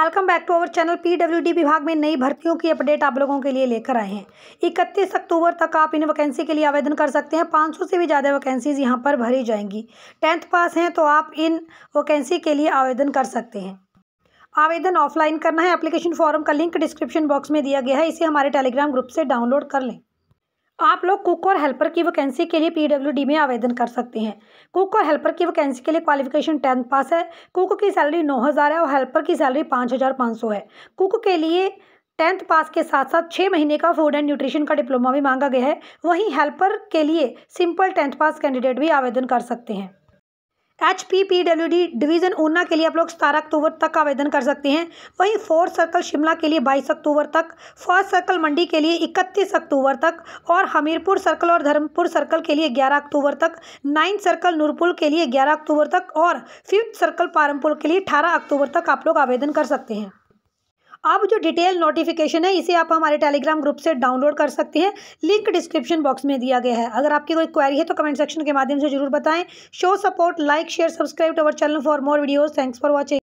welcome back to our channel PWD विभाग में नई भर्तियों की अपडेट आप लोगों के लिए लेकर आए हैं इकतीस अक्टूबर तक आप इन वैकेंसी के लिए आवेदन कर सकते हैं 500 से भी ज़्यादा वैकेंसीज यहां पर भरी जाएंगी टेंथ पास हैं तो आप इन वैकेंसी के लिए आवेदन कर सकते हैं आवेदन ऑफलाइन करना है एप्लीकेशन फॉर्म का लिंक डिस्क्रिप्शन बॉक्स में दिया गया है इसे हमारे टेलीग्राम ग्रुप से डाउनलोड कर लें आप लोग कुक और हेल्पर की वैकेंसी के लिए पीडब्ल्यूडी में आवेदन कर सकते हैं कुक और हेल्पर की वैकेंसी के लिए क्वालिफिकेशन टेंथ पास है कुक की सैलरी नौ हज़ार है और हेल्पर की सैलरी पाँच हज़ार पाँच सौ है कुक के लिए टेंथ पास के साथ साथ छः महीने का फूड एंड न्यूट्रिशन का डिप्लोमा भी मांगा गया है वहीं हेल्पर के लिए सिंपल टेंथ पास कैंडिडेट भी आवेदन कर सकते हैं H P P W D division Una के लिए आप लोग सतारह अक्टूबर तक आवेदन कर सकते हैं वहीं फोर्थ सर्कल शिमला के लिए बाईस अक्टूबर तक फर्स्ट सर्कल मंडी के लिए इकतीस अक्टूबर तक और हमीरपुर सर्कल और धर्मपुर सर्कल के लिए ग्यारह अक्टूबर तक नाइन्थ सर्कल नूरपुर के लिए ग्यारह अक्टूबर तक और फिफ्थ सर्कल पारमपुर के लिए अठारह अक्टूबर तक आप लोग आवेदन कर सकते हैं अब जो डिटेल नोटिफिकेशन है इसे आप हमारे टेलीग्राम ग्रुप से डाउनलोड कर सकते हैं लिंक डिस्क्रिप्शन बॉक्स में दिया गया है अगर आपकी कोई क्वेरी है तो कमेंट सेक्शन के माध्यम से जरूर बताएं so support like share subscribe to our channel for more videos thanks for watching